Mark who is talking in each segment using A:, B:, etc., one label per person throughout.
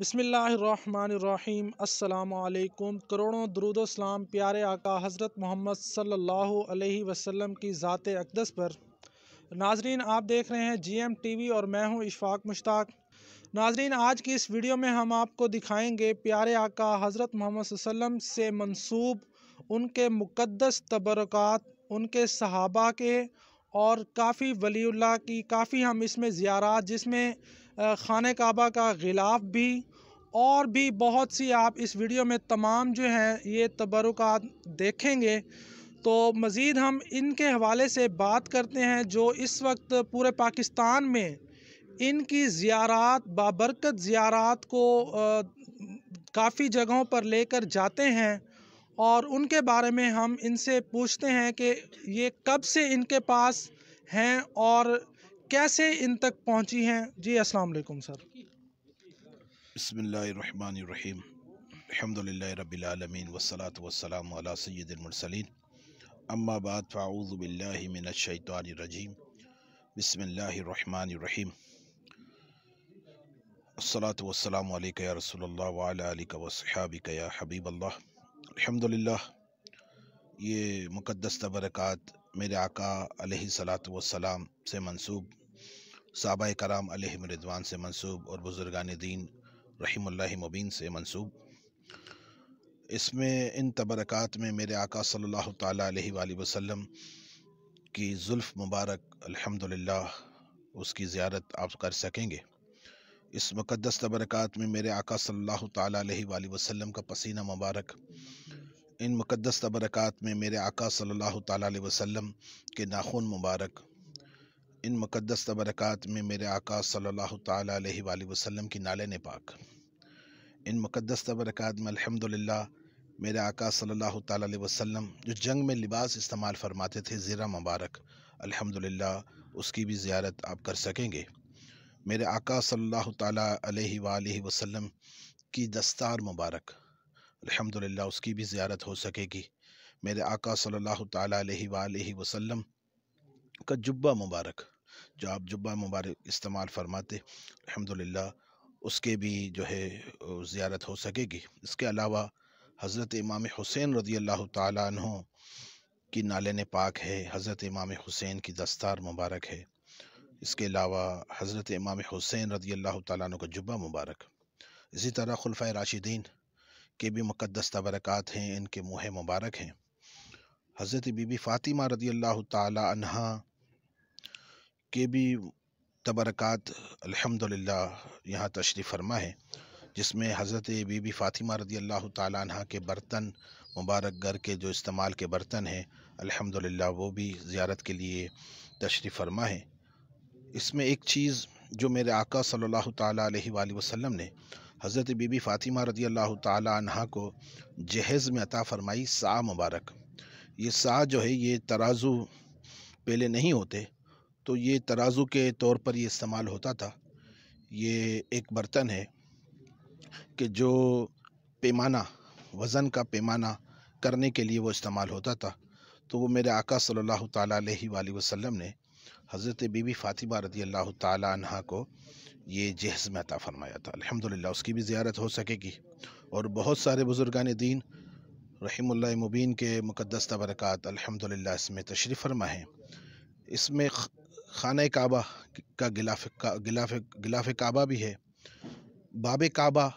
A: بسم اللہ الرحمن الرحیم السلام علیکم کروڑوں درود و سلام پیارے آقا حضرت محمد صلی اللہ علیہ وسلم کی ذات اقدس پر ناظرین آپ دیکھ رہے ہیں جی ایم ٹی وی اور میں ہوں اشفاق مشتاق ناظرین آج کی اس ویڈیو میں ہم آپ کو دکھائیں گے پیارے آقا حضرت محمد صلی اللہ علیہ وسلم سے منصوب ان کے مقدس تبرکات ان کے صحابہ کے اور کافی ولی اللہ کی کافی ہم اس میں زیارات جس میں خانہ کعبہ کا غلاف بھی اور بھی بہت سی آپ اس ویڈیو میں تمام جو ہیں یہ تبرکات دیکھیں گے تو مزید ہم ان کے حوالے سے بات کرتے ہیں جو اس وقت پورے پاکستان میں ان کی زیارات بابرکت زیارات کو کافی جگہوں پر لے کر جاتے ہیں اور ان کے بارے میں ہم ان سے پوچھتے ہیں کہ یہ کب سے ان کے پاس ہیں اور کیسے ان تک پہنچی ہیں جی اسلام علیکم سر
B: بسم اللہ الرحمن الرحیم الحمدللہ رب العالمین والصلاة والسلام علی سید المرسلین اما بعد فاعوذ باللہ من الشیطان الرجیم بسم اللہ الرحمن الرحیم الصلاة والسلام علیکہ یا رسول اللہ وعلا علیکہ وصحابکہ یا حبیب اللہ الحمدللہ یہ مقدس تبرکات میرے آقا علیہ صلاح وسلام سے منصوب صحابہ کرام علیہ مردوان سے منصوب اور بزرگان دین رحیم اللہ مبین سے منصوب اس میں ان تبرکات میں میرے آقا صلی اللہ تعالیٰ علیہ وآلہ وسلم کی زلف مبارک الحمدللہ اس کی زیارت آپ کر سکیں گے اس مقدس تبرکات میں میرے آقا صلی اللہ تعالیٰ علیہ وآلہ وسلم کا پسینہ مبارک ان مقدس تبرکات میں میرے آقا صلی اللہ تعالیٰ علیہ وسلم کے ناخن مبارک ان مقدس تبرکات میں میرے آقا صلی اللہ تعالیٰ علیہ وآلہ وسلم کی نالے پاک ان مقدس تبرکات میں الحمدللہ میرے آقا صلی اللہ تعالیٰ علیہ وسلم جو جنگ میں لباس استعمال فرماتے تھے زیرہ مبارک الحمدللہ اس کی بھی زیارت آپ کر سکیں گے میرے آقا صلی اللہ تعالیٰ علیہ وآلہ وسلم کی دستار مبارک الحمد للہ اس کی بھی زیارت ہو سکے گی میرے آقا صلی اللہ تعالیٰ علیہ وآلہ وسلم کا جبہ مبارک جو آپ جبہ مبارک استعمال فرماتے الحمد للہ اس کے بھی جو ہے زیارت ہو سکے گی اس کے علاوہ حضرت امام حسین رضی اللہ تعالیٰ عنہ کی نالین پاک ہے حضرت امام حسین کی دستار مبارک ہے اس کے علاوہ حضرت امام حسین رضی اللہ تعالیٰ عنہ کا جبہ مبارک اسی طرح خلفۂ راشدین کے بھی مقدس تبرکات ہیں ان کے منہ مبارک ہیں حضرت بی بی فاطمہ رضی اللہ تعالی عنہ کے بھی تبرکات الحمدللہ یہاں تشریف فرما ہے جس میں حضرت بی بی فاطمہ رضی اللہ تعالی عنہ کے برتن مبارک گر کے جو استعمال کے برتن ہیں الحمدللہ وہ بھی زیارت کے لیے تشریف فرما ہے اس میں ایک چیز جو میرے آقا صلی اللہ تعالیٰ علیہ وآلہ وسلم نے حضرت بی بی فاطمہ رضی اللہ تعالیٰ عنہ کو جہیز میں عطا فرمائی سا مبارک یہ سا جو ہے یہ ترازو پہلے نہیں ہوتے تو یہ ترازو کے طور پر یہ استعمال ہوتا تھا یہ ایک برتن ہے کہ جو پیمانہ وزن کا پیمانہ کرنے کے لیے وہ استعمال ہوتا تھا تو وہ میرے آقا صلی اللہ تعالیٰ علیہ وآلہ وسلم نے حضرت بی بی فاطمہ رضی اللہ تعالی عنہ کو یہ جہز میں عطا فرمایا تھا الحمدللہ اس کی بھی زیارت ہو سکے گی اور بہت سارے بزرگان دین رحم اللہ مبین کے مقدس تبرکات الحمدللہ اس میں تشریف فرما ہے اس میں خانہ کعبہ کا غلاف غلاف غلاف کعبہ بھی ہے باب کعبہ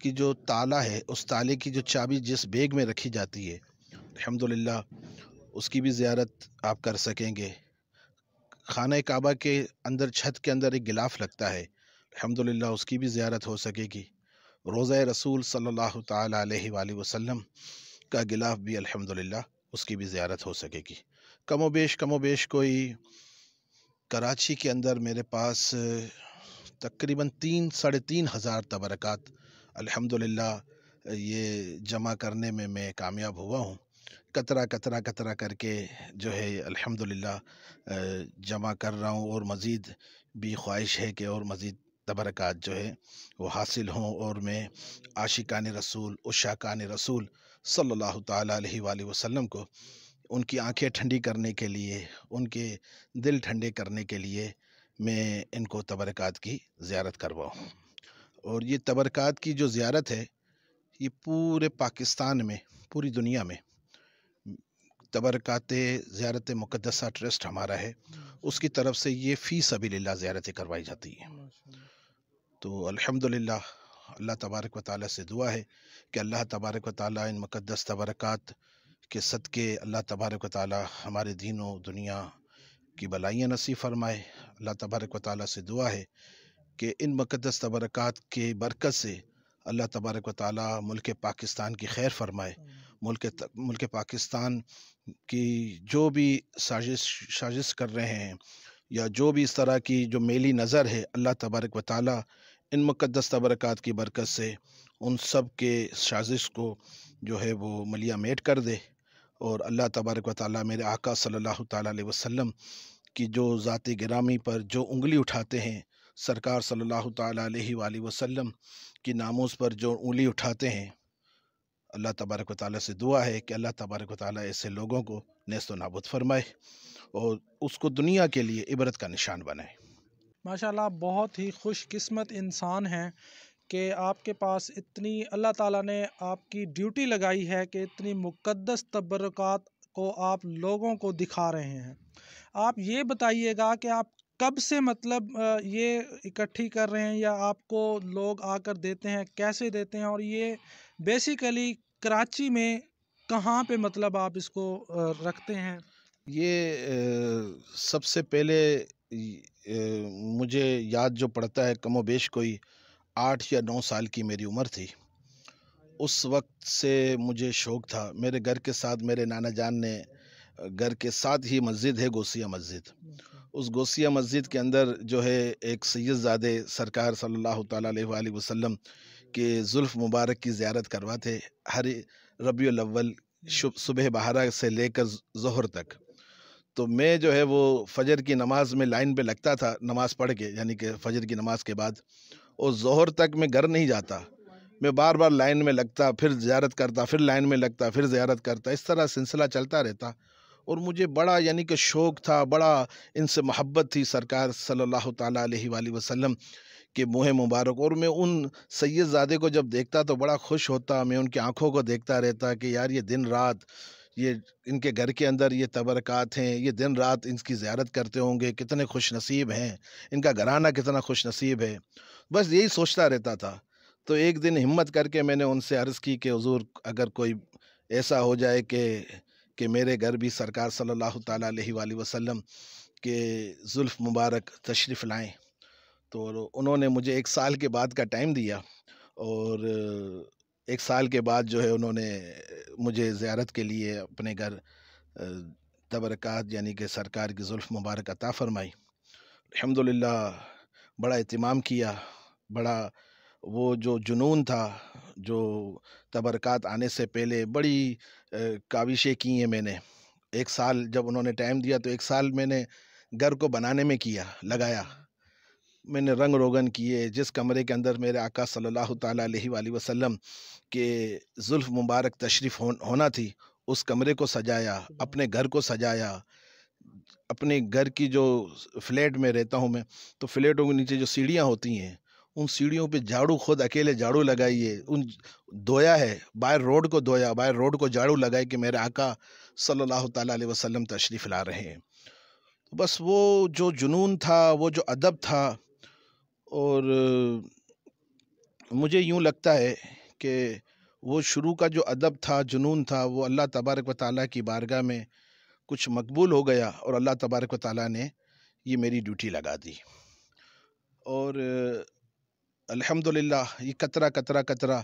B: کی جو تالا ہے اس تالے کی جو چابی جس بیگ میں رکھی جاتی ہے الحمدللہ اس کی بھی زیارت آپ کر سکیں گے خانہ کعبہ کے اندر چھت کے اندر ایک گلاف لگتا ہے الحمدللہ اس کی بھی زیارت ہو سکے گی روزہ رسول صلی اللہ تعالیٰ علیہ وآلہ وسلم کا گلاف بھی الحمدللہ اس کی بھی زیارت ہو سکے گی کم و بیش کم و بیش کوئی کراچی کے اندر میرے پاس تقریباً تین ساڑھے تین ہزار تبرکات الحمدللہ یہ جمع کرنے میں میں کامیاب ہوا ہوں کترہ کترہ کترہ کر کے جو ہے الحمدللہ جمع کر رہا ہوں اور مزید بھی خواہش ہے کہ اور مزید تبرکات جو ہے وہ حاصل ہوں اور میں عاشقان رسول عشاقان رسول صلی اللہ تعالیٰ علیہ وآلہ وسلم کو ان کی آنکھیں ٹھنڈی کرنے کے لیے ان کے دل ٹھنڈے کرنے کے لیے میں ان کو تبرکات کی زیارت کرواؤں اور یہ تبرکات کی جو زیارت ہے یہ پورے پاکستان میں پوری دنیا میں تبرکات زیارت مقدسہ ٹرسٹ ہمارا ہے اس کی طرف سے یہ فی سبیل اللہ زیارتیں کروائی جاتی ہیں تو الحمدللہ اللہ تبارک و تعالیٰ سے دعا ہے کہ اللہ تبارک و تعالیٰ ان مقدس تبرکات کے صدقے اللہ تبارک و تعالیٰ ہمارے دین و دنیا کی بلائیاں نصیب فرمائے اللہ تبارک و تعالیٰ سے دعا ہے کہ ان مقدس تبرکات کے برکت سے اللہ تبارک و تعالیٰ ملک پاکستان کی خیر فرمائے ملک ملک پاکستان کی جو بھی سازش سازش کر رہے ہیں یا جو بھی اس طرح کی جو میلی نظر ہے اللہ تبارک و تعالیٰ ان مقدس تبرکات کی برکت سے ان سب کے سازش کو جو ہے وہ ملیا میٹ کر دے اور اللہ تبارک و تعالیٰ میرے آقا صلی اللہ تعالیٰ علیہ وسلم کی جو ذاتی گرامی پر جو انگلی اٹھاتے ہیں سرکار صلی اللہ تعالیٰ علیہ وآلہ وسلم کی ناموز پر جو انگلی اٹھاتے ہیں اللہ تبارک و تعالیٰ سے دعا ہے کہ اللہ تبارک و تعالیٰ ایسے لوگوں کو نیست و نابود فرمائے اور اس کو دنیا کے لیے عبرت کا نشان بنائے
A: ماشاءاللہ بہت ہی خوش قسمت انسان ہیں کہ آپ کے پاس اتنی اللہ تعالیٰ نے آپ کی ڈیوٹی لگائی ہے کہ اتنی مقدس تبرکات کو آپ لوگوں کو دکھا رہے ہیں آپ یہ بتائیے گا کہ آپ کب سے مطلب یہ اکٹھی کر رہے ہیں یا آپ کو لوگ آ کر دیتے ہیں کیسے دیتے ہیں اور یہ بیسیکلی کراچی میں کہاں پہ مطلب آپ اس کو رکھتے ہیں
B: یہ سب سے پہلے مجھے یاد جو پڑتا ہے کم و بیش کوئی آٹھ یا نو سال کی میری عمر تھی اس وقت سے مجھے شوق تھا میرے گھر کے ساتھ میرے نانا جان نے گھر کے ساتھ ہی مسجد ہے گوسیا مسجد اس گوسیا مسجد کے اندر جو ہے ایک سید زادے سرکار صلی اللہ تعالیٰ علیہ وآلہ وسلم کہ ظلف مبارک کی زیارت کرواتے ہر ربیع الاول صبح بہارہ سے لے کر ظہر تک تو میں جو ہے وہ فجر کی نماز میں لائن پہ لگتا تھا نماز پڑھ کے یعنی کہ فجر کی نماز کے بعد اور ظہر تک میں گھر نہیں جاتا میں بار بار لائن میں لگتا پھر زیارت کرتا پھر لائن میں لگتا پھر زیارت کرتا اس طرح سلسلہ چلتا رہتا اور مجھے بڑا یعنی کہ شوق تھا بڑا ان سے محبت تھی سرکار صلی اللہ تعالیٰ علیہ وآلہ وسلم کے منہ مبارک اور میں ان سید زادے کو جب دیکھتا تو بڑا خوش ہوتا میں ان کے آنکھوں کو دیکھتا رہتا کہ یار یہ دن رات یہ ان کے گھر کے اندر یہ تبرکات ہیں یہ دن رات ان کی زیارت کرتے ہوں گے کتنے خوش نصیب ہیں ان کا گھرانہ کتنا خوش نصیب ہے بس یہی سوچتا رہتا تھا تو ایک دن ہمت کر کے میں نے ان سے عرض کی کہ حضور اگر کوئی ایسا ہو جائے کہ کہ میرے گھر بھی سرکار صلی اللہ تعالیٰ علیہ وآلہ وسلم کے زلف مبارک تشریف لائیں تو انہوں نے مجھے ایک سال کے بعد کا ٹائم دیا اور ایک سال کے بعد جو ہے انہوں نے مجھے زیارت کے لیے اپنے گھر تبرکات یعنی کہ سرکار کی زلف مبارک عطا فرمائی الحمدللہ بڑا اہتمام کیا بڑا وہ جو جنون تھا جو تبرکات آنے سے پہلے بڑی کاوشیں کی ہیں میں نے ایک سال جب انہوں نے ٹائم دیا تو ایک سال میں نے گھر کو بنانے میں کیا لگایا میں نے رنگ روغن کیے جس کمرے کے اندر میرے آقا صلی اللہ تعالیٰ علیہ وآلہ وسلم کے زلف مبارک تشریف ہونا تھی اس کمرے کو سجایا اپنے گھر کو سجایا اپنے گھر کی جو فلیٹ میں رہتا ہوں میں تو فلیٹوں کے نیچے جو سیڑھیاں ہوتی ہیں ان سیڑھیوں پہ جھاڑو خود اکیلے جھاڑو لگائیے ان دویا ہے باہر روڈ کو دویا باہر روڈ کو جھاڑو لگائے کہ میرے آقا صلی اللہ تعالیٰ علیہ وسلم تشریف لا رہے ہیں بس وہ جو جنون تھا وہ جو ادب تھا اور مجھے یوں لگتا ہے کہ وہ شروع کا جو ادب تھا جنون تھا وہ اللہ تبارک و تعالیٰ کی بارگاہ میں کچھ مقبول ہو گیا اور اللہ تبارک و تعالیٰ نے یہ میری ڈیوٹی لگا دی اور الحمد للہ یہ قطرا قطرا قطرا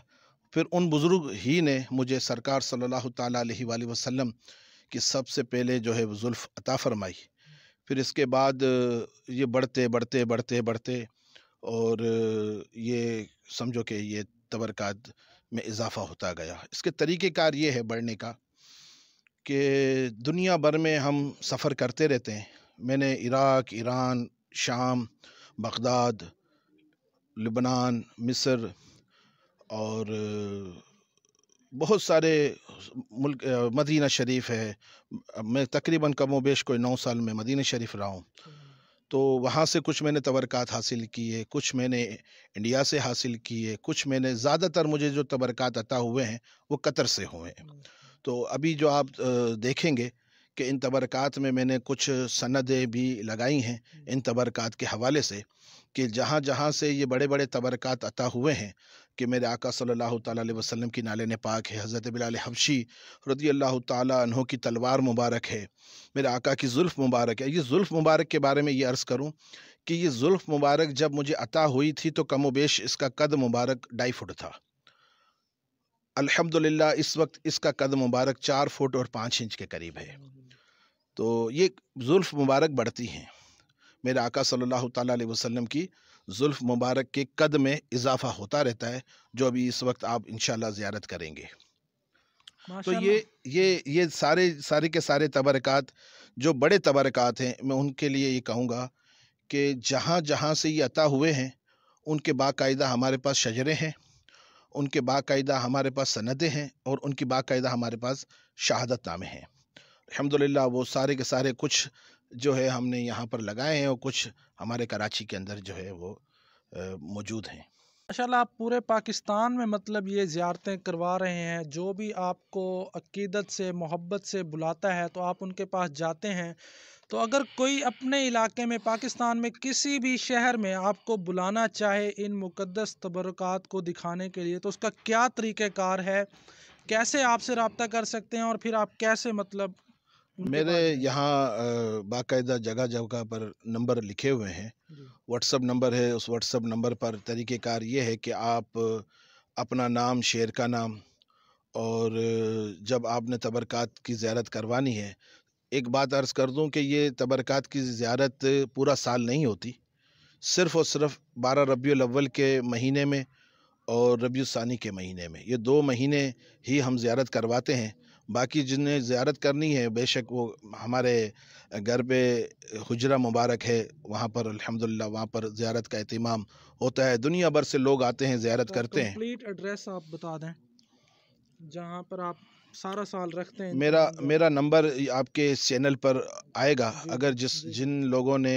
B: پھر ان بزرگ ہی نے مجھے سرکار صلی اللہ تعالیٰ علیہ وآلہ وسلم کی سب سے پہلے جو ہے ظلف عطا فرمائی پھر اس کے بعد یہ بڑھتے بڑھتے بڑھتے بڑھتے اور یہ سمجھو کہ یہ تبرکات میں اضافہ ہوتا گیا اس کے طریقہ کار یہ ہے بڑھنے کا کہ دنیا بھر میں ہم سفر کرتے رہتے ہیں میں نے عراق ایران شام بغداد لبنان مصر اور بہت سارے ملک مدینہ شریف ہے میں تقریباً کم و بیش کوئی نو سال میں مدینہ شریف رہا ہوں تو وہاں سے کچھ میں نے تبرکات حاصل کیے کچھ میں نے انڈیا سے حاصل کیے کچھ میں نے زیادہ تر مجھے جو تبرکات عطا ہوئے ہیں وہ قطر سے ہوئے ہیں تو ابھی جو آپ دیکھیں گے کہ ان تبرکات میں میں نے کچھ سندیں بھی لگائی ہیں ان تبرکات کے حوالے سے کہ جہاں جہاں سے یہ بڑے بڑے تبرکات عطا ہوئے ہیں کہ میرے آقا صلی اللہ تعالیٰ علیہ وسلم کی نالے پاک ہے حضرت بلال حبشی رضی اللہ تعالیٰ عنہ کی تلوار مبارک ہے میرے آقا کی زلف مبارک ہے یہ مبارک کے بارے میں یہ عرض کروں کہ یہ زلف مبارک جب مجھے عطا ہوئی تھی تو کم و بیش اس کا قد مبارک ڈائی فٹ تھا الحمدللہ اس وقت اس کا قد مبارک چار فٹ اور پانچ انچ کے قریب ہے تو یہ زلف مبارک بڑھتی ہیں میرے آقا صلی اللہ تعالیٰ علیہ وسلم کی زلف مبارک کے قد میں اضافہ ہوتا رہتا ہے جو ابھی اس وقت آپ انشاءاللہ زیارت کریں گے تو یہ یہ یہ سارے سارے کے سارے تبرکات جو بڑے تبرکات ہیں میں ان کے لیے یہ کہوں گا کہ جہاں جہاں سے یہ عطا ہوئے ہیں ان کے باقاعدہ ہمارے پاس شجرے ہیں ان کے باقاعدہ ہمارے پاس سندیں ہیں اور ان کی باقاعدہ ہمارے پاس شہادت نامے ہیں الحمدللہ وہ سارے کے سارے کچھ جو ہے ہم نے یہاں پر لگائے ہیں اور کچھ ہمارے کراچی کے اندر جو ہے وہ موجود ہیں
A: ماشاءاللہ آپ پورے پاکستان میں مطلب یہ زیارتیں کروا رہے ہیں جو بھی آپ کو عقیدت سے محبت سے بلاتا ہے تو آپ ان کے پاس جاتے ہیں تو اگر کوئی اپنے علاقے میں پاکستان میں کسی بھی شہر میں آپ کو بلانا چاہے ان مقدس تبرکات کو دکھانے کے لیے تو اس کا کیا طریقہ کار ہے کیسے آپ سے رابطہ کر سکتے ہیں اور پھر آپ کیسے مطلب میرے
B: یہاں باقاعدہ جگہ جگہ پر نمبر لکھے ہوئے ہیں جی۔ واٹس اپ نمبر ہے اس واٹس اپ نمبر پر طریقہ کار یہ ہے کہ آپ اپنا نام شعر کا نام اور جب آپ نے تبرکات کی زیارت کروانی ہے ایک بات عرض کر دوں کہ یہ تبرکات کی زیارت پورا سال نہیں ہوتی صرف اور صرف بارہ ربیع الاول کے مہینے میں اور ربیع ثانی کے مہینے میں یہ دو مہینے ہی ہم زیارت کرواتے ہیں باقی جن نے زیارت کرنی ہے بے شک وہ ہمارے گھر پہ حجرہ مبارک ہے وہاں پر الحمدللہ وہاں پر زیارت کا اہتمام ہوتا ہے دنیا بھر سے لوگ آتے ہیں زیارت کرتے ہیں
A: کمپلیٹ آپ بتا دیں جہاں پر آپ سارا سال رکھتے ہیں
B: میرا نمبر آپ کے اس چینل پر آئے گا جی، اگر جس جی۔ جن لوگوں نے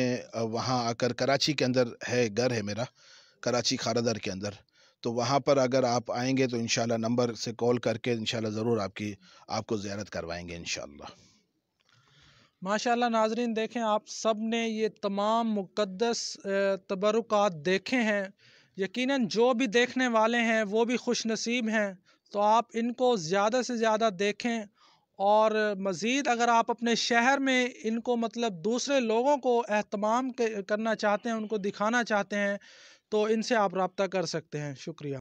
B: وہاں آ کر کراچی کے اندر ہے گھر ہے میرا کراچی خاردر کے اندر تو وہاں پر اگر آپ آئیں گے تو انشاءاللہ نمبر سے کال کر کے انشاءاللہ ضرور آپ کی آپ کو زیارت کروائیں گے انشاءاللہ
A: ماشاءاللہ ناظرین دیکھیں آپ سب نے یہ تمام مقدس تبرکات دیکھے ہیں یقیناً جو بھی دیکھنے والے ہیں وہ بھی خوش نصیب ہیں تو آپ ان کو زیادہ سے زیادہ دیکھیں اور مزید اگر آپ اپنے شہر میں ان کو مطلب دوسرے لوگوں کو اہتمام کرنا چاہتے ہیں ان کو دکھانا چاہتے ہیں تو ان سے آپ رابطہ کر سکتے ہیں شکریہ